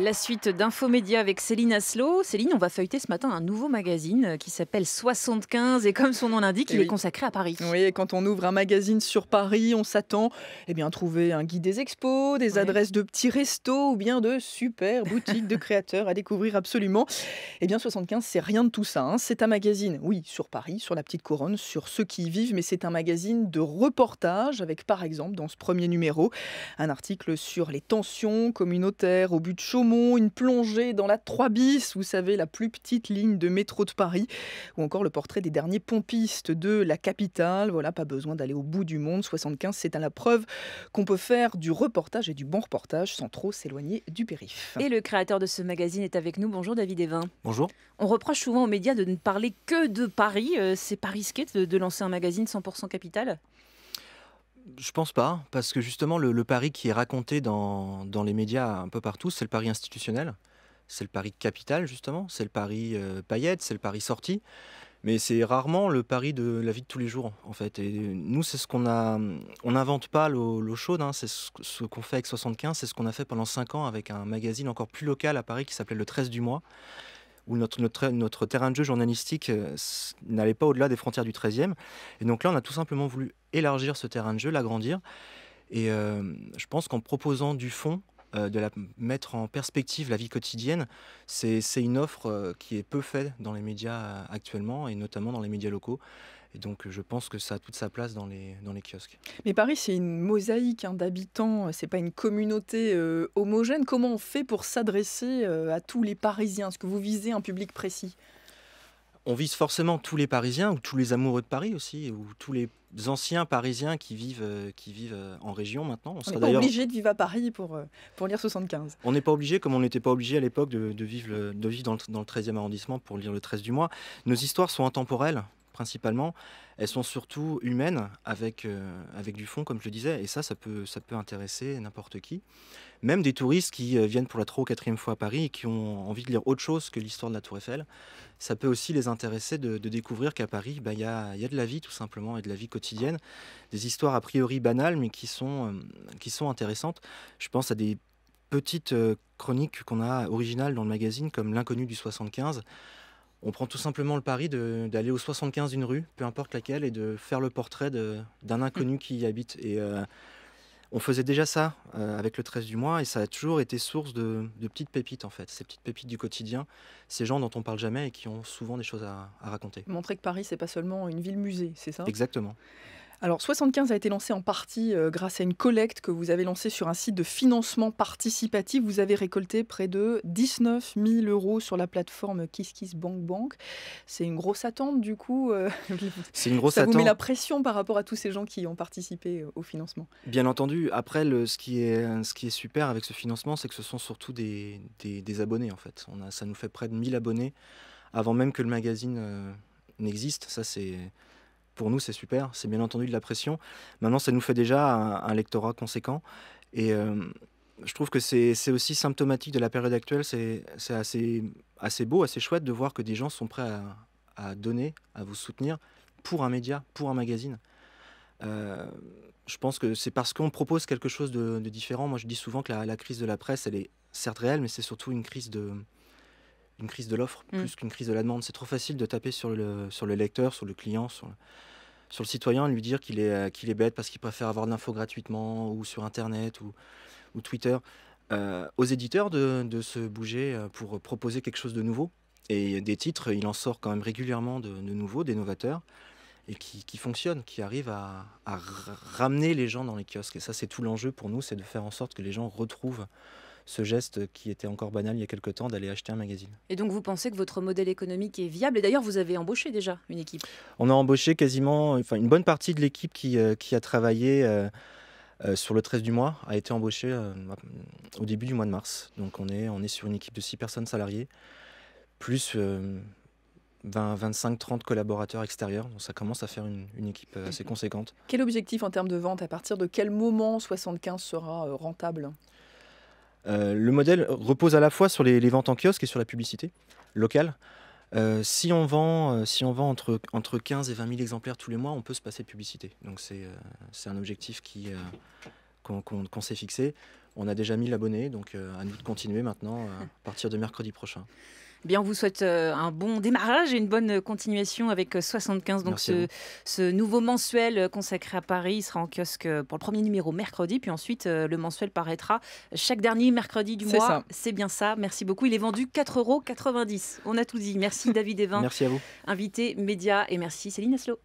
La suite d'Infomédia avec Céline Aslo. Céline, on va feuilleter ce matin un nouveau magazine euh, qui s'appelle 75 et comme son nom l'indique, eh il est consacré à Paris. Oui, quand on ouvre un magazine sur Paris, on s'attend eh bien, à trouver un guide des expos, des adresses de petits restos ou bien de super boutiques de créateurs à découvrir absolument. Eh bien, 75, c'est rien de tout ça. Hein. C'est un magazine, oui, sur Paris, sur la petite couronne, sur ceux qui y vivent, mais c'est un magazine de reportage avec par exemple dans ce premier numéro un article sur les tensions communautaires au but de chaud une plongée dans la 3 bis, vous savez, la plus petite ligne de métro de Paris, ou encore le portrait des derniers pompistes de la capitale. Voilà, pas besoin d'aller au bout du monde. 75, c'est à la preuve qu'on peut faire du reportage et du bon reportage sans trop s'éloigner du périph. Et le créateur de ce magazine est avec nous. Bonjour David Evin. Bonjour. On reproche souvent aux médias de ne parler que de Paris. Euh, c'est pas risqué de lancer un magazine 100% capital je pense pas, parce que justement, le, pari qui est raconté dans, les médias un peu partout, c'est le pari institutionnel, c'est le pari capital, justement, c'est le pari euh, paillette, c'est le pari sorti. mais c'est rarement le pari de la vie de tous les jours, en fait. Et nous, c'est ce qu'on a. On n'invente pas l'eau chaude, hein. c'est ce, qu'on fait avec 75, c'est ce qu'on a fait pendant 5 ans avec un magazine encore plus local à Paris qui s'appelait Le 13 du mois où notre, notre, terrain de jeu journalistique euh, n'allait pas au-delà des frontières du 13e. Et donc là, on a tout simplement voulu élargir ce terrain de jeu, l'agrandir. Et euh, je pense qu'en proposant du fond, euh, de mettre en perspective la vie quotidienne, c'est une offre qui est peu faite dans les médias actuellement, et notamment dans les médias locaux. Et donc euh, je pense que ça a toute sa place dans les, dans les kiosques. Mais Paris, c'est une mosaïque hein, d'habitants. d'habitants, euh, c'est pas une communauté euh, homogène. Comment on fait pour s'adresser à tous les Parisiens Est-ce que vous visez un public précis on vise forcément tous les Parisiens ou tous les amoureux de Paris aussi, ou tous les anciens Parisiens qui vivent, qui vivent en région maintenant. On n'est pas obligé de vivre à Paris pour, pour lire 75. On n'est pas obligé, comme on n'était pas obligé à l'époque de, vivre, de vivre dans, dans le 13e arrondissement pour lire le 13 du mois. Nos histoires sont intemporelles principalement, elles sont surtout humaines avec, euh, avec du fond, comme je le disais, et ça, ça peut, ça peut intéresser n'importe qui. Même des touristes qui euh, viennent pour la troisième ou quatrième fois à Paris et qui ont envie de lire autre chose que l'histoire de la Tour Eiffel, ça peut aussi les intéresser de, découvrir qu'à Paris, bah, il y, a, de la vie tout simplement et de la vie quotidienne, des histoires a priori banales mais qui sont, euh, qui sont intéressantes. Je pense à des petites chroniques qu'on a originales dans le magazine comme L'inconnu du 75 on prend tout simplement le pari d'aller au 75 d'une rue, peu importe laquelle, et de faire le portrait d'un mm. inconnu qui y habite. Et euh, on faisait déjà ça euh, avec le 13 du mois, et ça a toujours été source de, petites pépites, en fait. Ces petites pépites du quotidien, ces gens dont on parle jamais et qui ont souvent des choses à, raconter. Montrer que Paris, c'est pas seulement une ville musée, c'est ça Exactement. Alors 75 a été lancé en partie euh, grâce à une collecte que vous avez lancée sur un site de financement participatif. Vous avez récolté près de 19 000 euros sur la plateforme KissKissBankBank. C'est une grosse attente du coup. Euh, c'est une grosse Ça attente. vous met la pression par rapport à tous ces gens qui ont participé euh, au financement. Bien entendu. Après, le, ce, qui est, super avec ce financement, c'est que ce sont surtout des, abonnés en fait. On a, ça nous fait près de 1000 abonnés avant même que le magazine n'existe. Ça, c'est pour nous, c'est super. C'est bien entendu de la pression. Maintenant, ça nous fait déjà un, lectorat conséquent. Et euh, je trouve que c'est aussi symptomatique de la période actuelle. C'est assez, assez beau, assez chouette de voir que des gens sont prêts à, donner, à vous soutenir pour un média, pour un magazine. Euh, je pense que c'est parce qu'on propose quelque chose de, différent. Moi, je dis souvent que la, crise de la presse, elle est certes réelle, mais c'est surtout une crise de, une crise de l'offre mm. plus qu'une crise de la demande. C'est trop facile de taper sur le, sur le lecteur, sur le client, sur le, sur le citoyen, lui dire qu'il est, euh, qu'il est bête parce qu'il préfère avoir de l'info gratuitement ou sur Internet ou, ou Twitter. Euh, aux éditeurs de, de, se bouger euh, pour proposer quelque chose de nouveau. Et des titres, il en sort quand même régulièrement de, nouveaux, des novateurs, et qui, qui fonctionnent, qui arrivent à, à, ramener les gens dans les kiosques. Et ça, c'est tout l'enjeu pour nous, c'est de faire en sorte que les gens retrouvent ce geste qui était encore banal il y a quelques temps d'aller acheter un magazine. Et donc vous pensez que votre modèle économique est viable Et d'ailleurs, vous avez embauché déjà une équipe On a embauché quasiment enfin, une bonne partie de l'équipe qui, euh, a travaillé. Euh, euh, sur le 13 du mois, a été embauché au début du mois de mars. Donc on est, on est sur une équipe de 6 personnes salariées, plus 25, 30 collaborateurs extérieurs. Donc ça commence à faire une, une, équipe assez conséquente. Quel objectif en termes de vente À partir de quel moment 75 sera rentable euh, le modèle repose à la fois sur les, ventes en kiosque et sur la publicité locale. Euh, euh, si on vend, entre, entre 15 et 20 000 exemplaires tous les mois, on peut se passer de publicité. Donc c'est un objectif qu'on s'est fixé. On a déjà 1000 abonnés, donc euh, à nous de continuer maintenant euh, à partir de mercredi prochain. Bien, on vous souhaite euh, un bon démarrage et une bonne continuation avec 75. Donc, ce, nouveau mensuel consacré à Paris sera en kiosque pour le premier numéro mercredi. Puis ensuite, le mensuel paraîtra chaque dernier mercredi du mois. C'est bien ça. Merci beaucoup. Il est vendu 4,90 euros. On a tout dit. Merci David Evin. Merci à vous. Invité média et merci Céline Aslo.